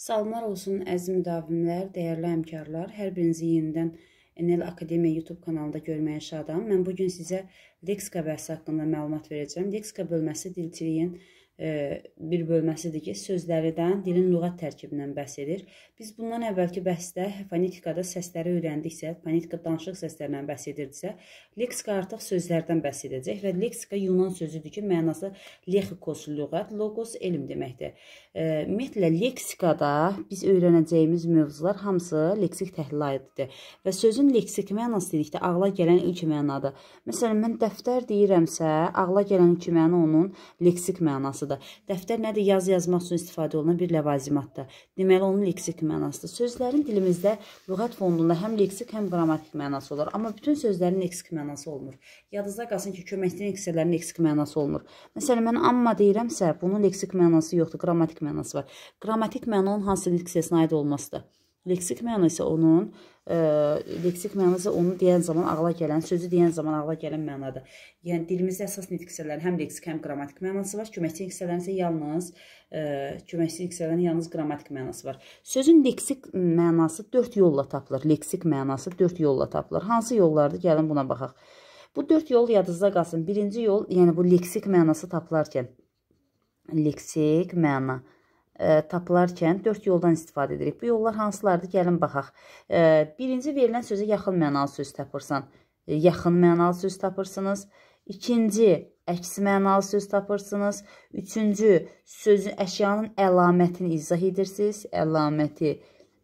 Salamlar olsun əziz müdavimlər, dəyərli əmkarlar. Hər birinizi yenidən NL Akademiya YouTube kanalında görməyə şadam. Mən bugün sizə leksika bəhsi haqqında məlumat verəcəm. Leksika bölməsi dilçiliyin E, bir bölməsidir ki, sözlərdən dilin lüğət tərkibindən bəhs edir. Biz bundan əvvəlki bəhsdə fonetikada səsləri öyrəndiksə, fonetika danışıq səslərindən bəhs edirdisə, leksika artıq sözlərdən bəhs edəcək və leksika Yunan sözüdür ki, mənası lexikos lüğət, logos elm deməkdir. E, ümumiyyətlə leksikada biz öyrənəcəyimiz mövzular hamısı leksik təhlil aiddir və sözün leksik mənası dedikdə ağla gələn ilk mənadır. Məsələn, mən dəftər deyirəmsə, ağla gələn ilk məna onun leksik mənasıdır da dəftər nədir? Yazı yazmaq üçün istifadə olunan bir ləvazimatdır. Deməli, onun leksik mənasıdır. Sözlərin dilimizdə lüğət fondunda həm leksik, həm qrammatik mənası olur. Amma bütün sözlərin leksik mənası olmur. Yadınızda qalsın ki, köməkli leksikaların leksik mənası olmur. Məsələn, mən amma deyirəmsə, bunun leksik mənası yoxdur, qrammatik mənası var. Qrammatik məna onun hansı leksiyasına aid olmasıdır? Leksik məna isə onun ə, e, leksik mənası onu deyən zaman ağla gələn, sözü deyən zaman ağla gələn mənadır. Yəni dilimizdə əsas nitq hissələrinin həm leksik, həm qrammatik mənası var. Köməkçilik hissələrinin isə yalnız ə, e, köməkçilik hissələrinin yalnız qrammatik mənası var. Sözün leksik mənası 4 yolla tapılır. Leksik mənası 4 yolla tapılır. Hansı yollardır? Gəlin buna baxaq. Bu 4 yol yadınızda qalsın. Birinci yol, yəni bu leksik mənası tapılarkən leksik məna ə, e, tapılarkən dörd yoldan istifadə edirik. Bu yollar hansılardır? Gəlin baxaq. Ə, e, birinci verilən sözə yaxın mənalı söz tapırsan. Ə, e, yaxın mənalı söz tapırsınız. İkinci əksi mənalı söz tapırsınız. Üçüncü sözün əşyanın əlamətini izah edirsiniz. Əlaməti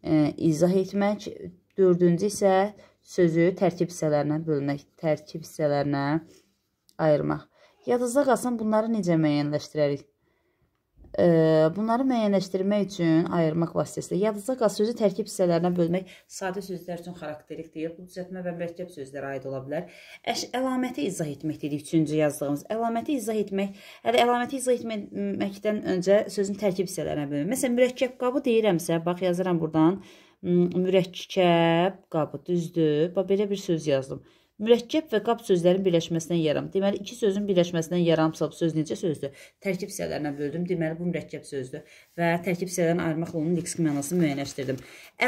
ə, izah etmək. Dördüncü isə sözü tərkib hissələrinə bölmək, tərkib hissələrinə ayırmaq. Yadınızda qalsın bunları necə müəyyənləşdirərik? Bunları müəyyənləşdirmək üçün ayırmaq vasitəsilə yadınıza qal sözü tərkib hissələrinə bölmək sadə sözlər üçün xarakterikdir. Bu düzəltmə və mürəkkəb sözlərə aid ola bilər. Əş əlaməti izah etmək dedik 3-cü yazdığımız. Əlaməti izah etmək, hələ əlaməti izah etməkdən öncə sözün tərkib hissələrinə bölmək. Məsələn, mürəkkəb qabı deyirəmsə, bax yazıram burdan hmm, mürəkkəb qabı, düzdür? Bax belə bir söz yazdım. Mürəkkəb və qab sözlərin birləşməsindən yaram. Deməli, iki sözün birləşməsindən yaram sab söz necə sözdür? Tərkib hissələrinə böldüm. Deməli, bu mürəkkəb sözdür və tərkib hissələrini ayırmaqla onun leksik mənasını müəyyənləşdirdim.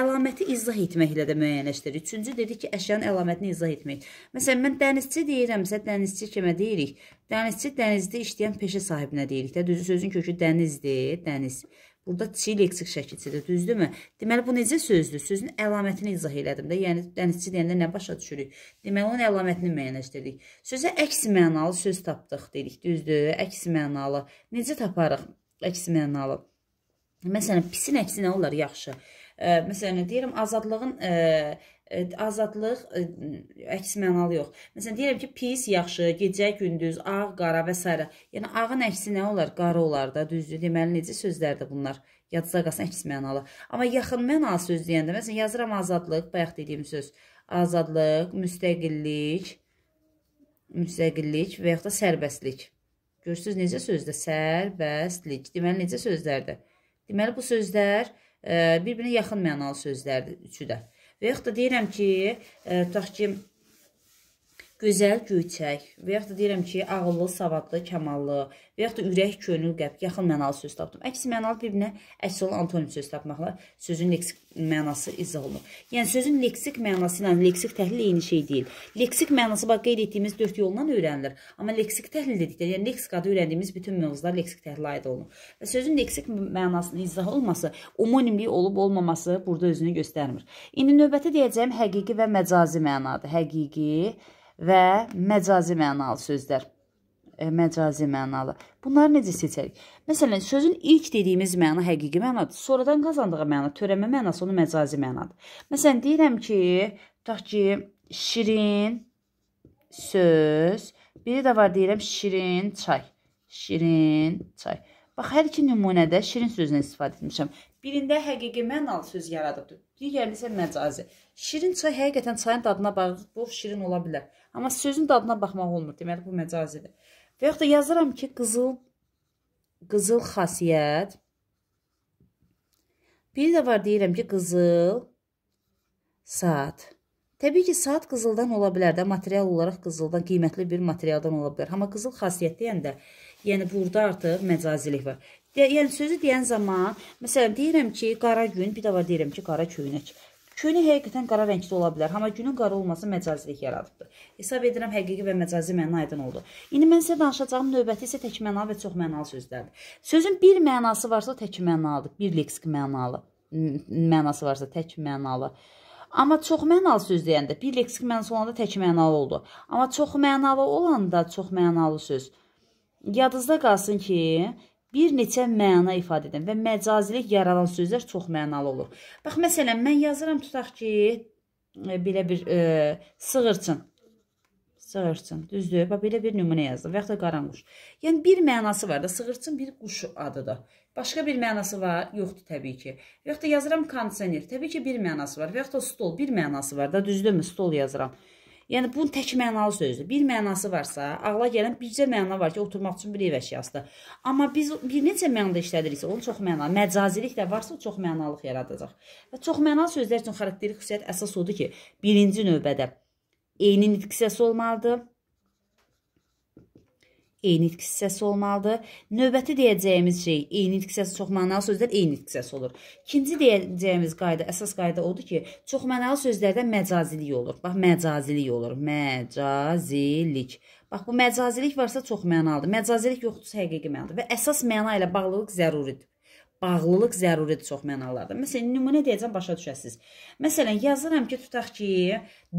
Əlaməti izah etmək ilə də müəyyənləşdirir. Üçüncü dedi ki, əşyanın əlamətini izah etmək. Məsələn, mən dənizçi deyirəmsə, dənizçi kimə deyirik? Dənizçi dənizdə işləyən peşə sahibinə deyirik də. Düzü sözün kökü dənizdir, dəniz. Burada çi leksik şəkilçidir, düzdürmü? Deməli, bu necə sözdür? Sözün əlamətini izah elədim də. Yəni, dənizçi deyəndə nə başa düşürük? Deməli, onun əlamətini müəyyənləşdirdik. Sözə əks mənalı söz tapdıq, dedik, düzdür, əks mənalı. Necə taparıq əks mənalı? Məsələn, pisin əksi nə olar? Yaxşı. Ə, məsələn, deyirəm, azadlığın... Ə, E, azadlıq e, əks mənalı yox. Məsələn deyirəm ki, pis, yaxşı, gecə, gündüz, ağ, qara və s. Yəni ağın əksi nə olar? Qara olar da, düzdür? Deməli necə sözlərdir bunlar? Yadda qalsın əks mənalı. Amma yaxın mənalı söz deyəndə məsələn yazıram azadlıq, bayaq dediyim söz. Azadlıq, müstəqillik, müstəqillik və yaxud da sərbəstlik. Görürsüz necə sözdür? Sərbəstlik. Deməli necə sözlərdir? Deməli bu sözlər e, bir-birinə yaxın mənalı sözlərdir üçü də. Və yaxud da deyirəm ki, e, tutaq ki, gözəl göyçək və yaxud da deyirəm ki, ağıllı, savadlı, kamallı və yaxud da ürək, könül, qəlb yaxın mənalı söz tapdım. Əksi mənalı bir-birinə əks olan antonim söz tapmaqla sözün leksik mənası izah olunur. Yəni sözün leksik mənası ilə leksik təhlil eyni şey deyil. Leksik mənası bax qeyd etdiyimiz 4 yolla öyrənilir. Amma leksik təhlil dedikdə, yəni leksikada öyrəndiyimiz bütün mövzular leksik təhlilə aid olunur. Və sözün leksik mənasının izah olması, omonimlik olub olmaması burada özünü göstərmir. İndi növbəti deyəcəyim həqiqi və məcazi mənadır. Həqiqi və məcazi mənalı sözlər. E, məcazi mənalı. Bunları necə seçərik? Məsələn, sözün ilk dediyimiz məna həqiqi mənadır. Sonradan qazandığı məna, törəmə mənası onun məcazi mənadır. Məsələn, deyirəm ki, tutaq ki, şirin söz, biri də var deyirəm şirin çay. Şirin çay. Bax, hər iki nümunədə şirin sözünə istifadə etmişəm. Birində həqiqi mənal söz yaradıbdır, digərində isə məcazi. Şirin çay həqiqətən çayın dadına baxıb şirin ola bilər. Amma sözün dadına baxmaq olmur, deməli bu məcazidir. Və yaxud da yazıram ki, qızıl qızıl xasiyyət. Bir də var deyirəm ki, qızıl saat. Təbii ki, saat qızıldan ola bilər də, material olaraq qızıldan, qiymətli bir materialdan ola bilər. Amma qızıl xasiyyət deyəndə, yəni burada artıq məcazilik var. Yəni, sözü deyən zaman, məsələn, deyirəm ki, qara gün, bir də var deyirəm ki, qara köynək. Köynək həqiqətən qara rəngdə ola bilər, amma günün qara olması məcazilik yaradıbdır. Hesab edirəm, həqiqi və məcazi məna aydın oldu. İndi mən sizə danışacağım növbəti isə tək mənalı və çox mənalı sözlərdir. Sözün bir mənası varsa tək mənalıdır, bir leksik mənalı, mənası varsa tək mənalı. Amma çox mənalı söz deyəndə, bir leksik mənası olanda tək mənalı oldu. Amma çox mənalı olanda çox mənalı söz. Yadınızda qalsın ki, bir neçə məna ifadə edən və məcazilik yaradan sözlər çox mənalı olur. Bax, məsələn, mən yazıram tutaq ki, e, belə bir e, sığırçın. Sığırçın, düzdür? Bax, belə bir nümunə yazdım. Və yaxud da qaranquş. Yəni, bir mənası var da, sığırçın bir quş adıdır. Başqa bir mənası var? Yoxdur, təbii ki. Və yaxud da yazıram kondisioner. Təbii ki, bir mənası var. Və yaxud da stol, bir mənası var da, düzdürmü? Stol yazıram. Yəni, bunun tək mənalı sözdür. Bir mənası varsa, ağla gələn bircə məna var ki, oturmaq üçün bir ev əşyasıdır. Amma biz bir neçə mənada işlədiriksə, onun çox mənalı, məcazilik də varsa, çox mənalıq yaradacaq. Və çox mənalı sözlər üçün xarakterik xüsusiyyət əsas odur ki, birinci növbədə eynin nitqisəsi olmalıdır eyni nitq hissəsi olmalıdır. Növbəti deyəcəyimiz şey eyni nitq hissəsi çoxmənalı sözlər eyni nitq hissəsi olur. İkinci deyəcəyimiz qayda, əsas qayda odur ki, çoxmənalı sözlərdə məcazilik olur. Bax, məcazilik olur. Məcazilik. Bax, bu məcazilik varsa çoxmənalıdır. Məcazilik yoxdursa həqiqi mənalıdır və əsas məna ilə bağlılıq zəruridir. Bağlılıq zəruridir çox mənalarda. Məsələn, nümunə deyəcəm, başa düşəsiz. Məsələn, yazıram ki, tutaq ki,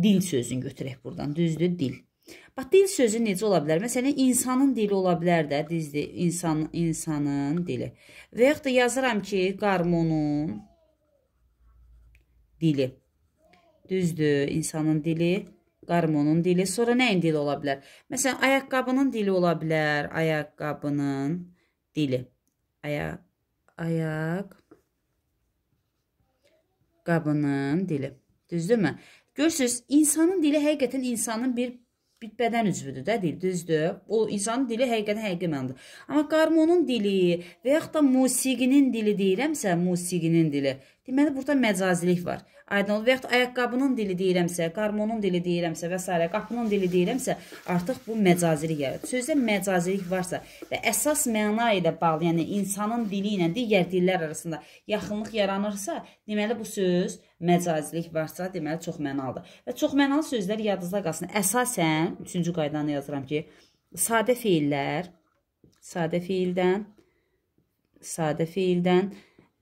dil sözünü götürək buradan, düzdür, dil. Bax, dil sözü necə ola bilər? Məsələn, insanın dili ola bilər də, düzdür, insan, insanın dili. Və yaxud da yazıram ki, qarmonun dili. Düzdür, insanın dili, qarmonun dili. Sonra nəyin dili ola bilər? Məsələn, ayaqqabının dili ola bilər, ayaqqabının dili. Ayaq, ayaq qabının dili. Düzdürmü? Görürsüz, insanın dili həqiqətən insanın bir bir bədən üzvüdür də dil, düzdür? O insanın dili həqiqətən həqiqi mənalıdır. Amma qarmonun dili və yaxud da musiqinin dili deyirəmsə, musiqinin dili Deməli, burada məcazilik var. Aydın olur. Və yaxud ayaqqabının dili deyirəmsə, qarmonun dili deyirəmsə və s. qapının dili deyirəmsə, artıq bu məcazilik gəlir. Sözdə məcazilik varsa və əsas məna ilə bağlı, yəni insanın dili ilə digər dillər arasında yaxınlıq yaranırsa, deməli bu söz məcazilik varsa, deməli çox mənalıdır. Və çox mənalı sözlər yadınızda qalsın. Əsasən 3-cü qaydanı yazıram ki, sadə feillər, sadə feildən, sadə feildən, sadə feildən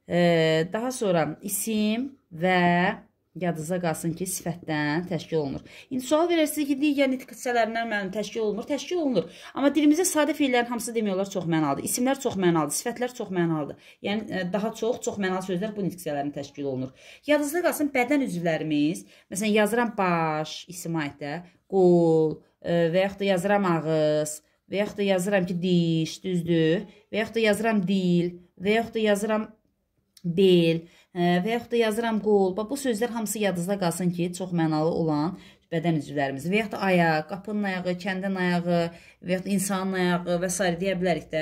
E, daha sonra isim və yadınıza qalsın ki, sifətdən təşkil olunur. İndi sual verirsiniz ki, digər nitq yəni hissələrindən müəllim təşkil olunur, təşkil olunur. Amma dilimizdə sadə fiillərin hamısı demək çox mənalıdır. İsimlər çox mənalıdır, sifətlər çox mənalıdır. Yəni e, daha çox çox mənalı sözlər bu nitq hissələrindən təşkil olunur. Yadınızda qalsın bədən üzvlərimiz. Məsələn, yazıram baş, isim aiddə, qol e, və yaxud da yazıram ağız və yaxud da yazıram ki, diş, düzdür? Və yaxud da yazıram dil və yaxud da yazıram bel və yaxud da yazıram qol. Bax, bu sözlər hamısı yadınızda qalsın ki, çox mənalı olan bədən üzvlərimiz və yaxud da ayaq, qapının ayağı, kəndin ayağı və yaxud da insanın ayağı və s. deyə bilərik də,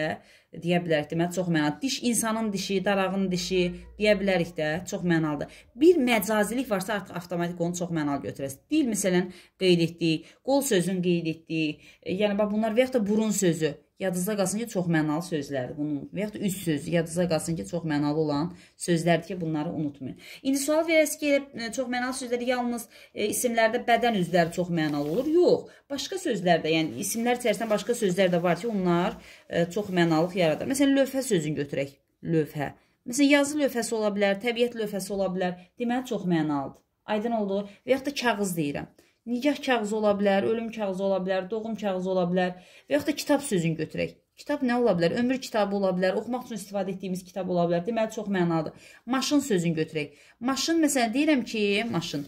deyə bilərik də, mən çox mənalı. Diş insanın dişi, darağın dişi deyə bilərik də, çox mənalıdır. Bir məcazilik varsa artıq avtomatik onu çox mənalı götürəsiz. Dil, məsələn, qeyd etdik, qol sözün qeyd etdik, yəni bax bunlar və yaxud da burun sözü. Yadınızda qalsın ki, çox mənalı sözlərdir bunun. Və yaxud üç söz, yadınızda qalsın ki, çox mənalı olan sözlərdir ki, bunları unutmayın. İndi sual verəsiz ki, elə çox mənalı sözlər yalnız e, isimlərdə bədən üzvləri çox mənalı olur. Yox, başqa sözlərdə, yəni isimlər içərisində başqa sözlər də var ki, onlar e, çox mənalıq yaradır. Məsələn, lövhə sözünü götürək. Lövhə. Məsələn, yazı lövhəsi ola bilər, təbiət lövhəsi ola bilər. Deməli çox mənalıdır. Aydın oldu? Və yaxud da kağız deyirəm. Nigah kağızı ola bilər, ölüm kağızı ola bilər, doğum kağızı ola bilər və yaxud da kitab sözünü götürək. Kitab nə ola bilər? Ömür kitabı ola bilər, oxumaq üçün istifadə etdiyimiz kitab ola bilər. Deməli çox mənalıdır. Maşın sözünü götürək. Maşın məsələn deyirəm ki, maşın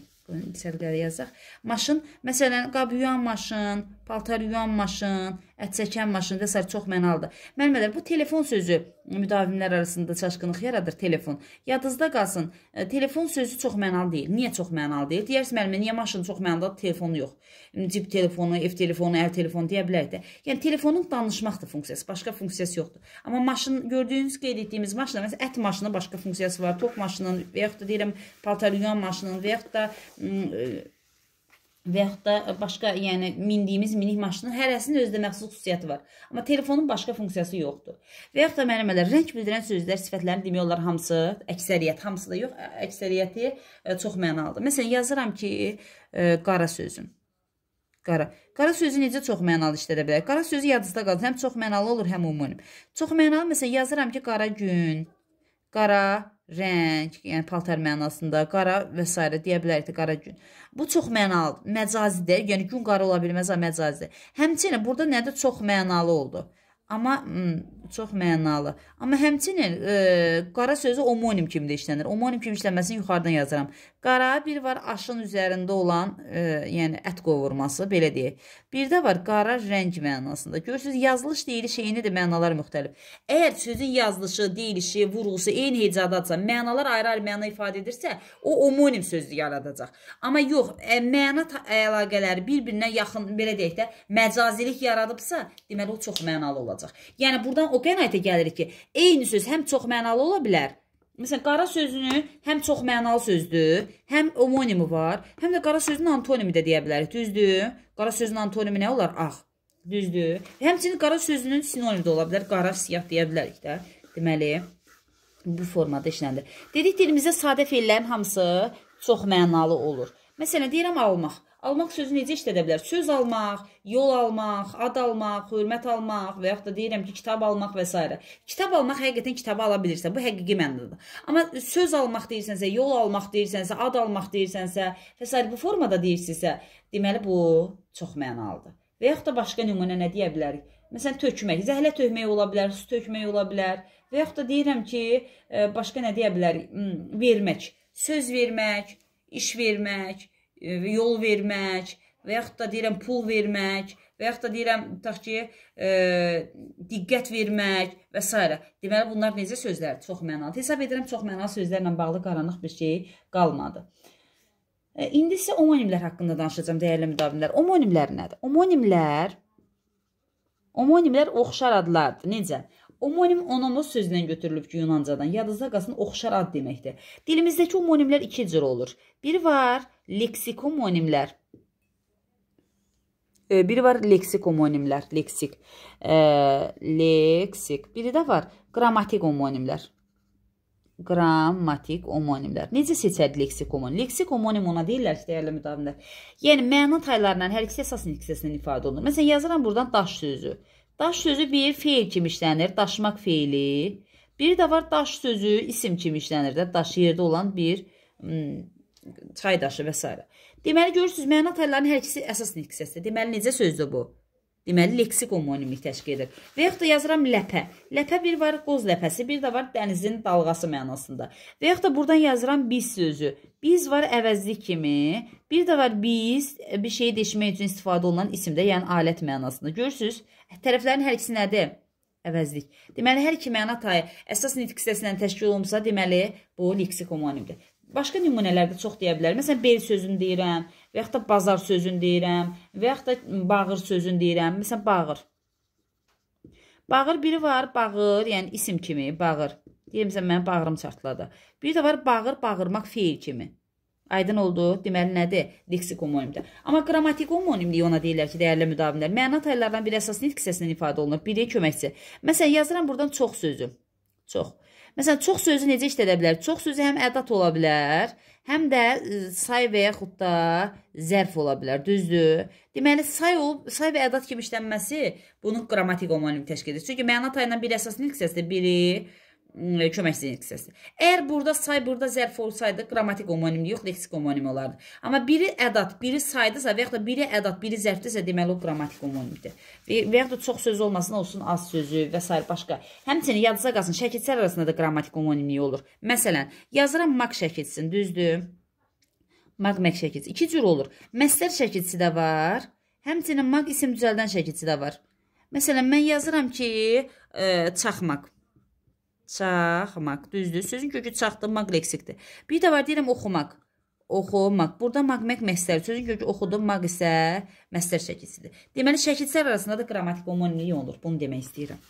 sədqədə yazaq. Maşın məsələn qab yuyan maşın, paltar yuyan maşın, ət çəkən maşın və s. çox mənalıdır. Müəllimlər, bu telefon sözü e, müdavimlər arasında çaşqınlıq yaradır telefon. Yadınızda qalsın, e, telefon sözü çox mənalı deyil. Niyə çox mənalı deyil? Deyərsiniz müəllimə, niyə maşın çox mənalıdır, telefon yox. Cib telefonu, ev telefonu, əl telefonu deyə bilərik də. Yəni telefonun danışmaqdır funksiyası, başqa funksiyası yoxdur. Amma maşın gördüyünüz qeyd etdiyimiz maşın, məsələn, ət maşının başqa funksiyası var, top maşının və yaxud da deyirəm paltaryuyan maşının və yaxud da ə, və yaxud da başqa, yəni mindiyimiz minik maşının hərəsinin özünə məxsus xüsusiyyəti var. Amma telefonun başqa funksiyası yoxdur. Və yaxud da müəllimələr rəng bildirən sözlər, sifətlərin demək olar hamısı, əksəriyyət hamısı da yox, əksəriyyəti ə, çox mənalıdır. Məsələn, yazıram ki, ə, qara sözüm. Qara. Qara sözü necə çox mənalı işlədə bilər? Qara sözü yadınızda qalsın, həm çox mənalı olur, həm ümumi. Çox mənalı məsələn yazıram ki, qara gün, qara rəng, yəni paltar mənasında qara və s. deyə bilərik də qara gün. Bu çox mənalıdır, məcazidir. Yəni gün qara ola bilməz, amma məcazidir. Həmçinin burada nədir çox mənalı oldu. Amma hmm, çox mənalı. Amma həmçinin e, qara sözü omonim kimi də işlənir. Omonim kimi işlənməsini yuxarıdan yazıram. Qara bir var aşın üzərində olan, e, yəni ət qovurması, belə deyək. Bir də var qara rəng mənasında. Görürsüz, yazılış deyilişi eynidir, mənalar müxtəlif. Əgər sözün yazılışı, deyilişi, vurğusu eyni hecadadsa, mənalar ayrı-ayrı məna ifadə edirsə, o omonim sözü yaradacaq. Amma yox, ə, e, məna əlaqələri bir-birinə yaxın, belə deyək də, məcazilik yaradıbsa, deməli o çox mənalı olacaq olacaq. Yəni burdan o qənaətə gəlirik ki, eyni söz həm çox mənalı ola bilər. Məsələn, qara sözünü həm çox mənalı sözdür, həm omonimi var, həm də qara sözün antonimi də deyə bilərik, düzdür? Qara sözün antonimi nə olar? Ağ. Düzdür? Həmçinin qara sözünün sinonimi də ola bilər, qara, siyah deyə bilərik də. Deməli, bu formada işləndir. Dedik dilimizdə sadə fe'llərin hamısı çox mənalı olur. Məsələn, deyirəm almaq. Almaq sözü necə işlədə bilər? Söz almaq, yol almaq, ad almaq, hörmət almaq və yaxud da deyirəm ki, kitab almaq və s. Kitab almaq həqiqətən kitabı ala bilirsən. Bu həqiqi mənadır. Amma söz almaq deyirsənsə, yol almaq deyirsənsə, ad almaq deyirsənsə və s. bu formada deyirsinizsə, deməli bu çox mənalıdır. Və yaxud da başqa nümunə nə deyə bilərik? Məsələn, tökmək, zəhlə tökmək ola bilər, su tökmək ola bilər və yaxud da deyirəm ki, e, başqa nə deyə bilərik? Hmm, vermək, söz vermək, iş vermək, E, yol vermək və yaxud da deyirəm pul vermək və yaxud da deyirəm tutaq ki, e, diqqət vermək və s. Deməli bunlar necə sözlər? Çox mənalı. Hesab edirəm çox mənalı sözlərlə bağlı qaranlıq bir şey qalmadı. E, indi isə omonimlər haqqında danışacağam dəyərli müdavimlər. Omonimlər nədir? Omonimlər Omonimlər oxşar adlardır. Necə? Omonim onomos sözündən götürülüb ki, Yunancadan yadınızda qalsın oxşar ad deməkdir. Dilimizdəki omonimlər iki cür olur. Biri var leksikomonimlər. E, biri var leksikomonimlər, leksik. E, leksik. Biri də var qrammatik omonimlər. Qrammatik omonimlər. Necə seçədi leksikomonim? Leksikomonim ona deyirlər ki, dəyərli müdavimlər. Yəni məna taylarından hər ikisi əsasən ikisindən ifadə olunur. Məsələn, yazıram buradan daş sözü. Daş sözü bir feil kimi işlənir, daşmaq feili. Bir də var daş sözü isim kimi işlənir də, daşı yerdə olan bir çay daşı və s. Deməli görürsüz, məna təllərinin hər ikisi əsas nüksəsidir. Deməli necə sözdür bu? Deməli, leksikomonimlik təşkil edir. Və yaxud da yazıram ləpə. Ləpə bir var qoz ləpəsi, bir də var dənizin dalğası mənasında. Və yaxud da buradan yazıram biz sözü. Biz var əvəzli kimi, bir də var biz e, bir şeyi deşmək üçün istifadə olunan isimdə, yəni alət mənasında. Görürsüz, tərəflərin hər ikisi nədir? Əvəzlik. Deməli, hər iki məna tayı əsas nitq hissəsindən təşkil olunsa, deməli, bu leksikomonimdir. Başqa nümunələrdə çox deyə bilər. Məsələn, bel sözünü deyirəm, və yaxud da bazar sözünü deyirəm, və yaxud da bağır sözünü deyirəm. Məsələn, bağır. Bağır biri var, bağır, yəni isim kimi bağır. Deyirəm məsələn, mənim bağrım çartladı. Biri də var, bağır, bağırmaq feil kimi. Aydın oldu. Deməli nədir? Leksik homonimdir. Amma qrammatik homonimliyi ona deyirlər ki, dəyərli müdavinlər. Məna taylarından biri əsas nitq hissəsindən ifadə olunur, biri köməkçi. Məsələn, yazıram burdan çox sözü. Çox. Məsələn, çox sözü necə işlədə bilər? Çox sözü həm ədad ola bilər, həm də e, say və yaxud da zərf ola bilər, düzdür? Deməli, say olub, say və ədad kimi işlənməsi bunun qrammatik homonimi təşkil edir. Çünki məna tayının bir əsas funksiyasıdır. Biri kömək sintaksisi. Əgər burada say, burada zərf olsaydı, qrammatik homonimli yox, leksik homonimli olardı. Amma biri ədad, biri saydısa və yaxud da biri ədad, biri zərfdirsə, deməli o qrammatik homonimlidir. Və, və yaxud da çox söz olmasın, olsun az sözü və s. başqa. Həmçinin yadınıza qalsın, şəkilçilər arasında da qrammatik homonimli olur. Məsələn, yazıram mak şəkilçisin, düzdür? Mak-mak şəkilçisi. İki cür olur. Məslər şəkilçisi də var. Həmçinin mak isim düzəldən şəkilçisi də var. Məsələn, mən yazıram ki, ə, e, çaxmaq. Çaxmaq. Düzdür. Sözün kökü çaxdırmaq leksikdir. Bir də var deyirəm oxumaq. Oxumaq. Burada magmək məstər. Sözün kökü oxudurmaq isə məstər şəkilsidir. Deməli şəkilsər arasında da qrammatik homonimlik olunur. Bunu demək istəyirəm.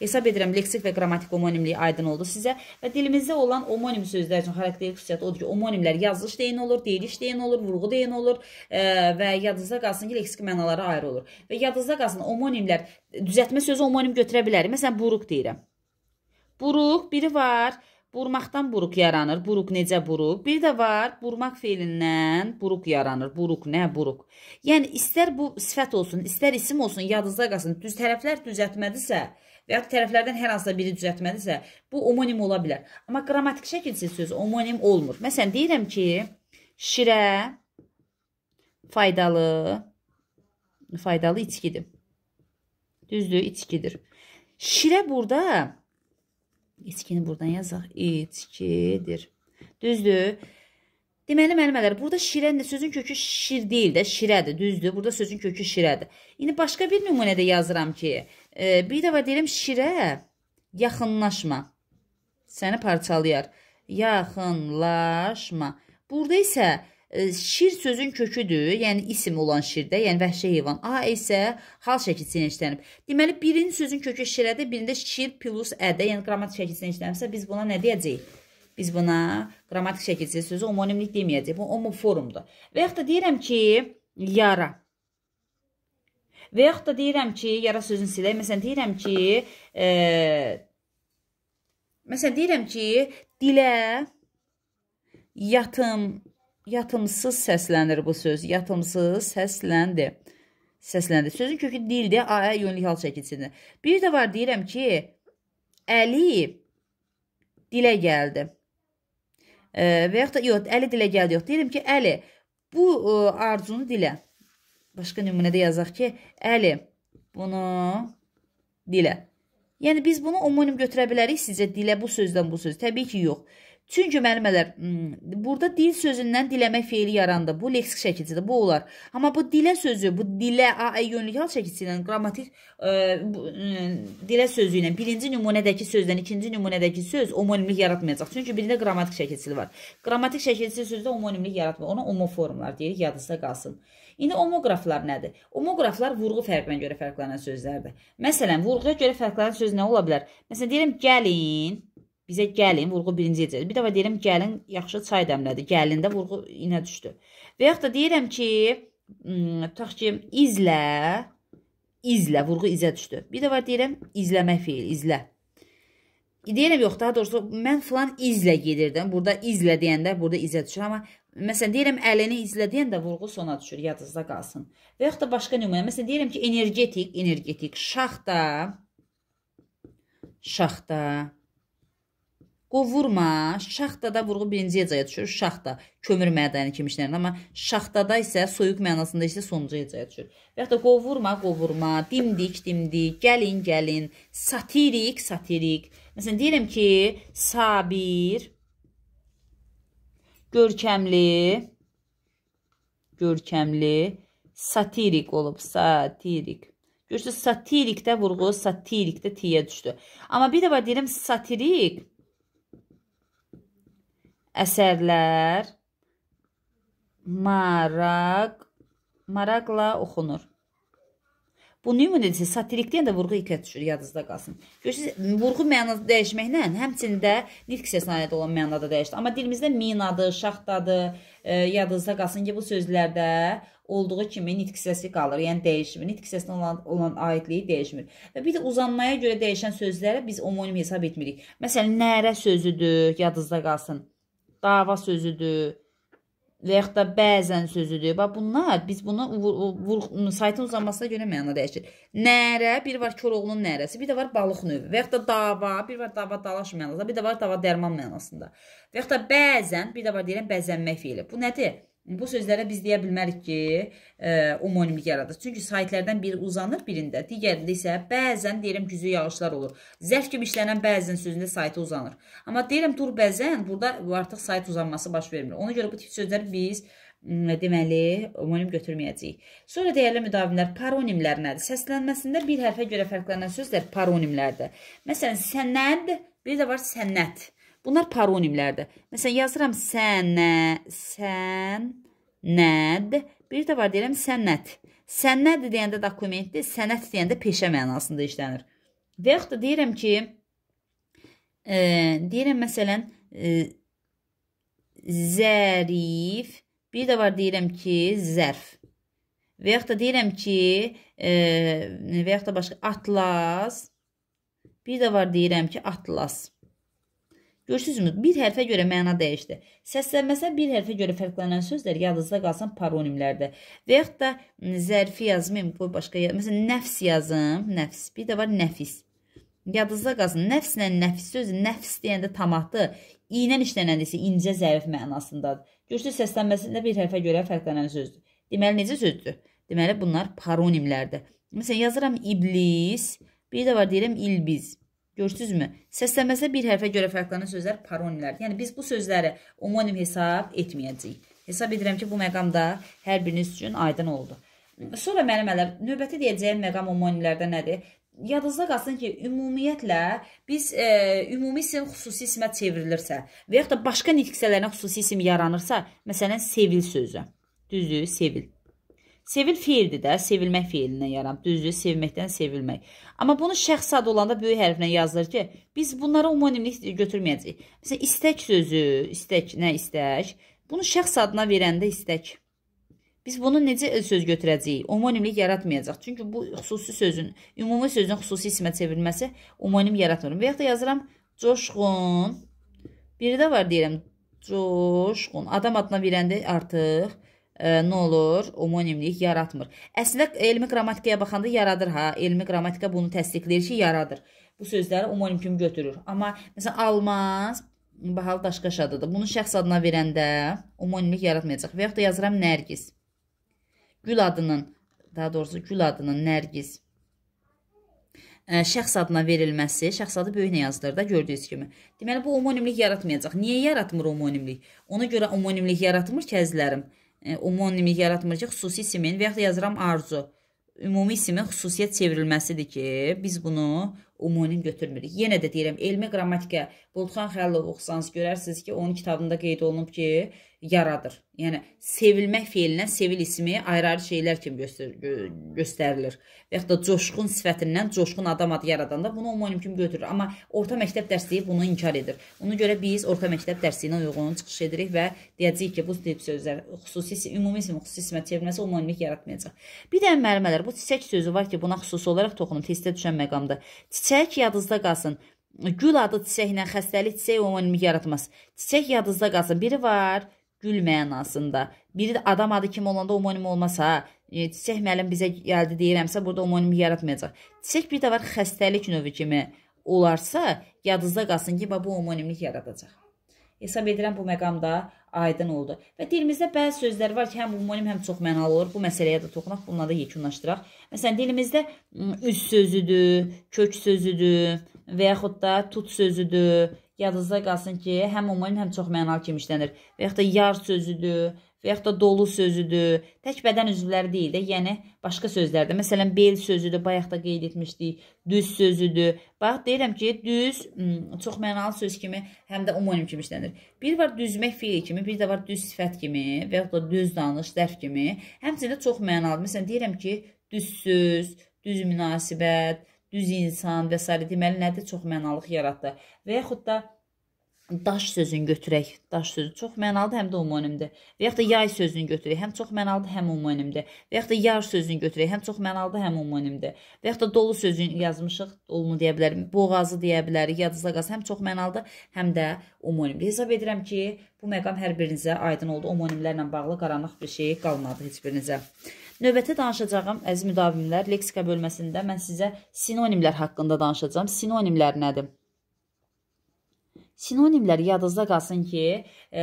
Hesab edirəm leksik və qrammatik homonimlik aydın oldu sizə və dilimizdə olan homonim sözlər üçün xarakterik xüsusiyyət odur ki, homonimlər yazılış deyin olur, deyiliş deyin olur, vurğu deyin olur ə, e, və yadınızda qalsın ki, leksik mənaları ayrı olur. Və yadınızda qalsın homonimlər düzəltmə sözü homonim götürə bilər. Məsələn, buruq deyirəm. Buruq biri var. Burmaqdan buruq yaranır. Buruq necə buruq? Bir də var, burmaq feilindən buruq yaranır. Buruq nə? Buruq. Yəni istər bu sifət olsun, istər isim olsun, yadınızda qalsın. Düz tərəflər düzəltmədisə və ya tərəflərdən hər hansısa biri düzəltmədisə, bu homonim ola bilər. Amma qrammatik şəkilsiz söz homonim olmur. Məsələn deyirəm ki, şirə faydalı faydalı içkidir. Düzdür, içkidir. Şirə burada içkini buradan yazaq. İçkidir. Düzdür. Deməli, müəllimələr, burada şirən də sözün kökü şir deyil də, şirədir, düzdür. Burada sözün kökü şirədir. İndi başqa bir nümunədə yazıram ki, e, bir dəfə deyirəm şirə yaxınlaşma. Səni parçalayar. Yaxınlaşma. Burada isə Şir sözün köküdür, yəni isim olan şirdə, yəni vəhşi heyvan. A isə hal şəkilçisilə işlənib. Deməli, birinin sözün kökü şirədir, birində şir plus ədə, yəni qrammatik şəkilçisilə işlənibsə, biz buna nə deyəcəyik? Biz buna qrammatik şəkilçisilə sözü homonimlik deməyəcəyik. Bu homoforumdur. Və yaxud da deyirəm ki, yara. Və yaxud da deyirəm ki, yara sözünü silək. Məsələn, deyirəm ki, e, məsələn, deyirəm ki, dilə, yatım, yatımsız səslənir bu söz. Yatımsız səsləndi. Səsləndi. Sözün kökü dildir. A-ə yönlük hal çəkicisidir. Bir də var deyirəm ki, Əli dilə gəldi. E, və yaxud da, yox, Əli dilə gəldi, yox. Deyirəm ki, Əli, bu e, arzunu dilə. Başqa nümunədə yazaq ki, Əli, bunu dilə. Yəni, biz bunu omonim götürə bilərik sizcə dilə bu sözdən bu söz. Təbii ki, yox. Çünki müəllimələr, hmm, burada dil sözündən diləmək feili yarandı. Bu leksik şəkilcidir, bu olar. Amma bu dilə sözü, bu dilə a-ə e yönlük hal şəkilcisi ilə qrammatik ə, e, bu, ə, e, dilə sözü ilə birinci nümunədəki sözdən ikinci nümunədəki söz homonimlik yaratmayacaq. Çünki birində qrammatik şəkilcisi var. Qrammatik şəkilcisi sözdə homonimlik yaratmır. Ona homoformlar deyirik, yadınızda qalsın. İndi homoqraflar nədir? Homoqraflar vurğu fərqinə görə fərqlənən sözlərdir. Məsələn, vurğuya görə fərqlənən söz nə ola bilər? Məsələn, deyirəm gəlin Bizə gəlin, vurğu birinci edəcək. Bir dəfə deyirəm, gəlin yaxşı çay dəmlədi. Gəlində vurğu inə düşdü. Və yaxud da deyirəm ki, tutaq ki, izlə, izlə, vurğu izə düşdü. Bir dəfə deyirəm, izləmək fiil, izlə. E, deyirəm, yox, daha doğrusu, mən filan izlə gedirdim. Burada izlə deyəndə, burada izə düşür. Amma Məsələn, deyirəm, əlini izlə deyəndə vurğu sona düşür, yadınızda qalsın. Və yaxud da başqa nümunə, məsələn, deyirəm ki, energetik, energetik, şaxta, şaxta, Qo vurma, şaxtada vurğu birinci hecaya düşür. Şaxta kömür mədəni kimi işlənir, amma şaxtada isə soyuq mənasında isə sonuncu hecaya düşür. Və ya da qo vurma, qo vurma, dimdik, dimdik, gəlin, gəlin, satirik, satirik. Məsələn deyirəm ki, sabir, görkəmli, görkəmli, satirik olub, satirik. Görürsünüz, satirikdə vurğu, satirikdə tiyə düşdü. Amma bir də var deyirəm, satirik əsərlər maraq maraqla oxunur. Bu nümunə isə satirikdən də vurğu ikiyə düşür, yadınızda qalsın. Görürsüz, vurğu mənası dəyişməklə həmçinin də nitq səsinə aid olan məna da dəyişdi. Amma dilimizdə minadır, şaxtadır, e, yadınızda qalsın ki, bu sözlərdə olduğu kimi nitq səsi qalır, yəni dəyişmir. Nitq səsinə olan, olan aidliyi dəyişmir. Və bir də uzanmaya görə dəyişən sözlərə biz homonim hesab etmirik. Məsələn, nərə sözüdür, yadınızda qalsın dava sözüdür və yaxud da bəzən sözüdür. Bax bunlar biz buna saytın uzamasına görə məna dəyişir. Nərə, bir var Koroğlunun nərəsi, bir də var balıq növü və yaxud da dava, bir var dava dalaş mənasında, bir də var dava dərman mənasında. Və yaxud da bəzən, bir də var deyirəm bəzənmək fiili. Bu nədir? Bu sözlərə biz deyə bilmərik ki, e, homonimlik yaradır. Çünki sahitlərdən biri uzanır birində, digərində isə bəzən deyirəm güclü yağışlar olur. Zərf kimi işlənən bəzən sözündə sahitə uzanır. Amma deyirəm tur bəzən burada artıq sahit uzanması baş vermir. Ona görə bu tip sözləri biz mm, deməli, homonim götürməyəcəyik. Sonra dəyərli müdavimlər paronimlər nədir? Səslənməsində bir hərfə görə fərqlənən sözlər paronimlərdir. Məsələn, sənəd, bir də var sənət. Bunlar paronimlərdir. Məsələn, yazıram sənə, sən, nəd. Bir də var deyirəm sənət. Sənəd deyəndə dokumentdir, sənət deyəndə peşə mənasında işlənir. Və yaxud da deyirəm ki, e, deyirəm məsələn, e, zərif, bir də var deyirəm ki, zərf. Və yaxud da deyirəm ki, e, və yaxud da başqa atlas, bir də var deyirəm ki, atlas. Görürsünüzmü? Bir hərfə görə məna dəyişdi. Səslənməsə bir hərfə görə fərqlənən sözlər yadınızda qalsın paronimlərdə. Və yaxud da zərfi yazmayım, qoy başqa yazım. Məsələn, nəfs yazım, nəfs. Bir də var nəfis. Yadınızda qalsın. Nəfslə nəfis sözü, nəfs deyəndə tamatı, iynə işlənəndə isə incə zərif mənasındadır. Görürsünüz, səslənməsində bir hərfə görə fərqlənən sözdür. Deməli, necə sözdür? Deməli, bunlar paronimlərdir. Məsələn, yazıram iblis, bir də var deyirəm ilbiz. Görsünüzmü? Səsləməsə bir hərfə görə fərqlanan sözlər paronimlərdir. Yəni biz bu sözləri homonim hesab etməyəcəyik. Hesab edirəm ki, bu məqamda hər biriniz üçün aydın oldu. Sonra mənim hələ növbəti deyəcəyim məqam homonimlərdə nədir? Yadınızda qalsın ki, ümumiyyətlə biz e, ümumi isim xüsusi isimə çevrilirsə və yaxud da başqa nitq hissələrinə xüsusi isim yaranırsa, məsələn, sevil sözü. Düzdür, sevil. Sevil fiildir də, sevilmək fiilindən yaranıb. Düzdür, sevməkdən sevilmək. Amma bunu şəxs adı olanda böyük hərflə yazılır ki, biz bunlara umonimlik götürməyəcəyik. Məsələn, istək sözü, istək, nə istək? Bunu şəxs adına verəndə istək. Biz bunu necə söz götürəcəyik? Umonimlik yaratmayacaq. Çünki bu xüsusi sözün, ümumi sözün xüsusi ismə çevrilməsi umonim yaratmır. Və ya da yazıram coşğun. Biri də var deyirəm coşqun. Adam adına verəndə artıq ə, nə olur? Homonimlik yaratmır. Əslində elmi qrammatikaya baxanda yaradır ha. Elmi qrammatika bunu təsdiqləyir ki, yaradır. Bu sözləri homonim kimi götürür. Amma məsələn almaz bahalı daşqaş adıdır. Bunu şəxs adına verəndə homonimlik yaratmayacaq. Və yaxud da yazıram Nərgiz. Gül adının, daha doğrusu Gül adının Nərgiz ə, e, şəxs adına verilməsi, şəxs adı böyük nə yazılır da gördüyünüz kimi. Deməli bu homonimlik yaratmayacaq. Niyə yaratmır homonimlik? Ona görə homonimlik yaratmır kəzlərim ümumilik e, yaratmır ki, xüsusi isimin yəni və yaxud da yazıram arzu. Ümumi isimin xüsusiyyət çevrilməsidir ki, biz bunu umumi götürmürük. Yenə də deyirəm, elmi qrammatika Bulxan Xəllov oxusanız görərsiniz ki, onun kitabında qeyd olunub ki, yaradır. Yəni sevilmək feilinə sevil ismi ayrı-ayrı şeylər kimi göstər gö göstərilir. Və ya da coşqun sifətindən coşqun adam adı yaradanda bunu homonim kimi götürür. Amma orta məktəb dərsliyi bunu inkar edir. Ona görə biz orta məktəb dərsliyinə uyğun çıxış edirik və deyəcəyik ki, bu tip sözlər xüsusi ümumi ism, xüsusi ismə çevrilməsi homonimlik yaratmayacaq. Bir də müəllimələr bu çiçək sözü var ki, buna xüsusi olaraq toxunun testə düşən məqamda. Çiçək yadınızda qalsın. Gül adı çiçəklə xəstəlik çiçək homonimlik yaratmaz. Çiçək yadınızda qalsın. Biri var, gül mənasında. Biri də adam adı kimi olanda homonim olmasa, ha. E, çiçək müəllim bizə gəldi deyirəmsə, burada homonim yaratmayacaq. Çiçək bir də var xəstəlik növü kimi olarsa, yadınızda qalsın ki, bu homonimlik yaradacaq. Hesab edirəm bu məqamda aydın oldu. Və dilimizdə bəzi sözlər var ki, həm homonim, həm çox mənalı olur. Bu məsələyə də toxunaq, bununla da yekunlaşdıraq. Məsələn, dilimizdə üz sözüdür, kök sözüdür və yaxud da tut sözüdür, yadınızda qalsın ki, həm umum, həm çox mənalı kimi işlənir. Və yaxud da yar sözüdür, və yaxud da dolu sözüdür. Tək bədən üzvləri deyil də, yəni başqa sözlərdə. Məsələn, bel sözüdür, bayaq da qeyd etmişdik. Düz sözüdür. Bax, deyirəm ki, düz hmm, çox mənalı söz kimi, həm də umonim kimi işlənir. Bir var düzmək fiil kimi, bir də var düz sifət kimi və yaxud da düz danış, zərf kimi. Həmçinin çox mənalı. Məsələn, deyirəm ki, düz söz, düz münasibət, düz insan və s. deməli nədir? Çox mənalıq yaratdı. Və yaxud da daş sözünü götürək. Daş sözü çox mənalıdır, həm də homonimdir. Və yaxud da yay sözünü götürək. Həm çox mənalıdır, həm homonimdir. Və yaxud da yar sözünü götürək. Həm çox mənalıdır, həm homonimdir. Və yaxud da dolu sözünü yazmışıq. Dolunu deyə bilərik, boğazı deyə bilərik, yadınızda qalsın. Həm çox mənalıdır, həm də homonimdir. Hesab edirəm ki, bu məqam hər birinizə aydın oldu. Homonimlərlə bağlı qaranlıq bir şey qalmadı heç birinizə. Növbəti danışacağım əziz müdavimlər leksika bölməsində mən sizə sinonimlər haqqında danışacağam. Sinonimlər nədir? Sinonimlər yadınızda qalsın ki, e,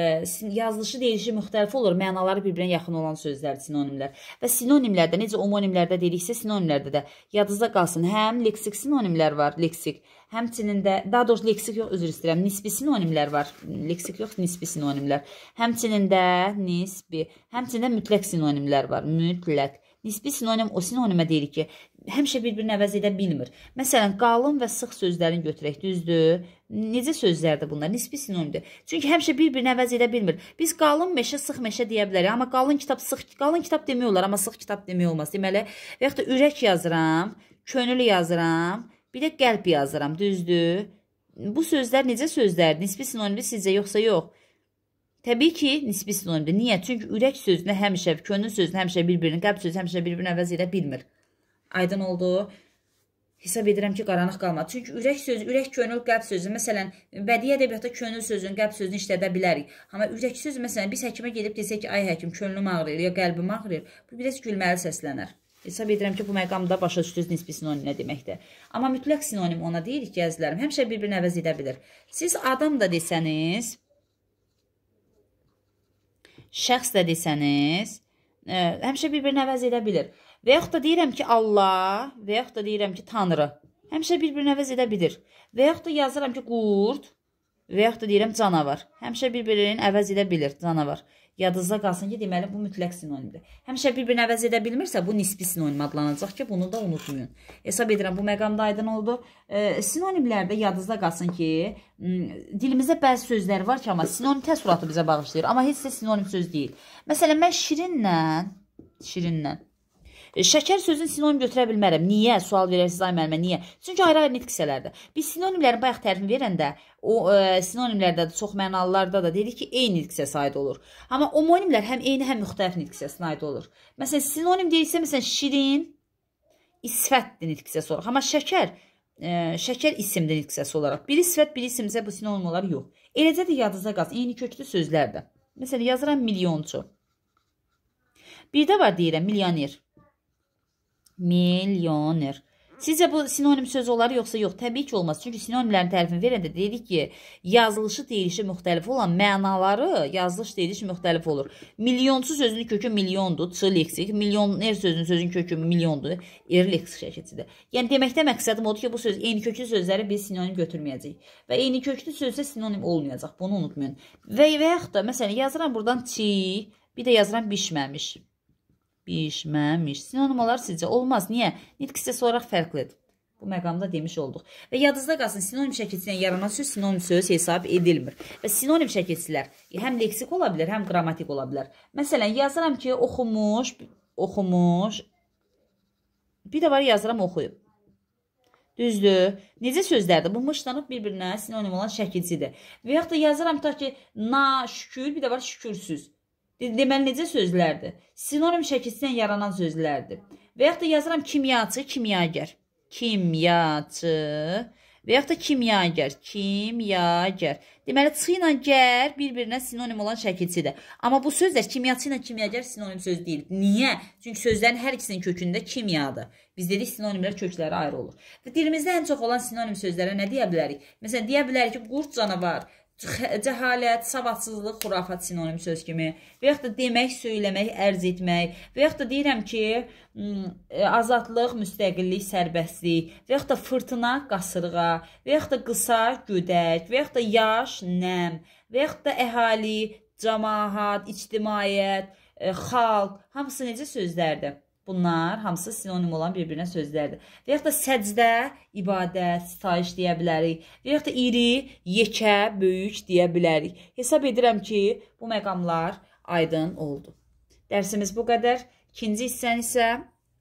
yazılışı deyişi müxtəlif olur, mənaları bir-birinə yaxın olan sözdərdir sinonimlər. Və sinonimlərdə necə omonimlərdə deyiriksə, sinonimlərdə də yadınızda qalsın, həm leksik sinonimlər var, leksik Həmçinin də, daha doğrusu leksik yox, özür istəyirəm, nisbi sinonimlər var. Leksik yox, nisbi sinonimlər. Həmçinin də nisbi, həmçinin də mütləq sinonimlər var. Mütləq. Nisbi sinonim o sinonimə deyirik ki, həmişə bir-birini əvəz edə bilmir. Məsələn, qalın və sıx sözlərini götürək, düzdür? Necə sözlərdir bunlar? Nisbi sinonimdir. Çünki həmişə bir-birini əvəz edə bilmir. Biz qalın meşə, sıx meşə deyə bilərik, amma qalın kitab, sıx qalın kitab demək olar, amma sıx kitab demək olmaz. Deməli, və yaxud da ürək yazıram, könül yazıram, Bir də qəlb yazıram, düzdür? Bu sözlər necə sözdər? Nisbi sinonimli sizcə yoxsa yox? Təbii ki, nisbi sinonimdir. Niyə? Çünki ürək sözünü həmişə, könül sözünü həmişə bir-birini, qəlb sözü həmişə bir-birini əvəz edə bilmir. Aydın oldu? Hesab edirəm ki, qaranlıq qalmadı. Çünki ürək sözü, ürək könül, qəlb sözü, məsələn, bədii ədəbiyyatda könül sözünü, qəlb sözünü işlədə bilərik. Amma ürək sözü, məsələn, biz həkimə gedib desək ki, ay həkim, könlüm ağrıyır ya qəlbim ağrıyır, bu biraz gülməli səslənər hesab edirəm ki, bu məqamda başa düşdünüz nisbi sinonim nə deməkdir. Amma mütləq sinonim ona deyirik ki, əzizlərim, həmişə bir-birini əvəz edə bilir. Siz adam da desəniz, şəxs də desəniz, ə, e, həmişə bir-birini əvəz edə bilir. Və yaxud da deyirəm ki, Allah, və yaxud da deyirəm ki, Tanrı. Həmişə bir-birini əvəz edə bilir. Və yaxud da yazıram ki, qurd, və yaxud da deyirəm canavar. Həmişə bir-birini əvəz edə bilir, canavar yadınızda qalsın ki, deməli bu mütləq sinonimdir. Həmişə bir-birinə əvəz edə bilmirsə, bu nisbi sinonim adlanacaq ki, bunu da unutmayın. Hesab edirəm, bu məqamda aydın oldu. E, sinonimlərdə yadınızda qalsın ki, dilimizdə bəzi sözlər var ki, amma sinonim təssuratı bizə bağışlayır, amma heç də sinonim söz deyil. Məsələn, mən şirinlə, şirinlə e, Şəkər sözün sinonim götürə bilmərəm. Niyə? Sual verərsiniz ay müəllimə, niyə? Çünki ayrı-ayrı nitq hissələrdir. Biz sinonimlərin bayaq tərifini verəndə o ə, e, sinonimlərdə də çox mənalılarda da dedik ki, eyni nitqsə aid olur. Amma omonimlər həm eyni, həm müxtəlif nitqsəsinə aid olur. Məsələn, sinonim deyilsə, məsələn, şirin isfətdir nitqsəsi olaraq. Amma şəkər ə, e, şəkər isimdir nitqsəsi olaraq. Biri sifət, biri isimsə bu sinonim olar, yox. Eləcə də yadınızda qalsın eyni köklü sözlər də. Məsələn, yazıram milyonçu. Bir də var deyirəm milyoner. Milyoner. Sizcə bu sinonim söz olar yoxsa yox? Təbii ki, olmaz. Çünki sinonimlərin tərifini verəndə dedik ki, yazılışı, deyilişi müxtəlif olan mənaları yazılış, deyiliş müxtəlif olur. Milyonçu sözünün kökü milyondur, ç leksik. Milyoner sözünün sözünün kökü milyondur, er leksik şəkildir. Yəni deməkdə məqsədim odur ki, bu söz eyni köklü sözləri biz sinonim götürməyəcəyik və eyni köklü sözsə sinonim olmayacaq. Bunu unutmayın. Və və yaxud da məsələn yazıram burdan çi, bir də yazıram bişməmiş. Bişməmiş. Sinonimlar sizcə olmaz. Niyə? Nitqisəsi olaraq fərqlidir. Bu məqamda demiş olduq. Və yadınızda qalsın, sinonim şəkilçisindən yaranan söz sinonim söz hesab edilmir. Və sinonim şəkilçilər e, həm leksik ola bilər, həm qrammatik ola bilər. Məsələn, yazıram ki, oxumuş, oxumuş. Bir də var yazıram oxuyub. Düzdür. Necə sözlərdir? Bu mışlanıb bir-birinə sinonim olan şəkilçidir. Və yaxud da yazıram tutaq ki, na, şükür, bir də var şükürsüz. Deməli necə sözlərdir? Sinonim şəkilsindən yaranan sözlərdir. Və yaxud da yazıram kimyaçı, kimyager. Kimyaçı və yaxud da kimyager, kimyager. Deməli ç ilə ger bir-birinə sinonim olan şəkilçidir. Amma bu sözlər kimyaçı ilə kimyager sinonim söz deyil. Niyə? Çünki sözlərin hər ikisinin kökündə kimyadır. Biz dedik sinonimlər kökləri ayrı olur. Və dilimizdə ən çox olan sinonim sözlərə nə deyə bilərik? Məsələn deyə bilərik ki, qurd canavar cəhalət, savadsızlıq xurafat sinonim söz kimi və yaxud da demək, söyləmək, ərz etmək və yaxud da deyirəm ki, e, azadlıq, müstəqillik, sərbəstlik və yaxud da fırtına, qasırğa və yaxud da qısa, gödək və yaxud da yaş, nəm və yaxud da əhali, cəmaət, ictimaiyyət, e, xalq, hamısı necə sözlərdir? Bunlar hamısı sinonim olan bir-birinə sözlərdir. Və yaxud da səcdə, ibadət, sitayiş deyə bilərik. Və yaxud da iri, yekə, böyük deyə bilərik. Hesab edirəm ki, bu məqamlar aydın oldu. Dərsimiz bu qədər. İkinci hissəni isə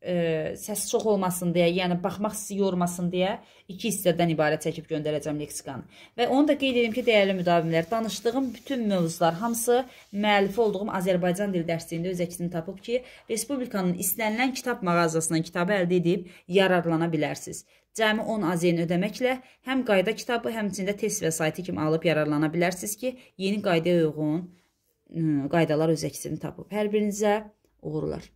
e, səs çox olmasın deyə, yəni baxmaq sizi yormasın deyə iki hissədən ibarət çəkib göndərəcəm leksikanı. Və onu da qeyd edim ki, dəyərli müdavimlər, danışdığım bütün mövzular hamısı müəllif olduğum Azərbaycan dil dərsliyində öz əksini tapıb ki, Respublikanın istənilən kitab mağazasından kitabı əldə edib yararlana bilərsiniz. Cəmi 10 AZN ödəməklə həm qayda kitabı, həmçində test və saytı kimi alıb yararlana bilərsiniz ki, yeni qaydaya uyğun qaydalar öz əksini tapıb. Hər birinizə uğurlar.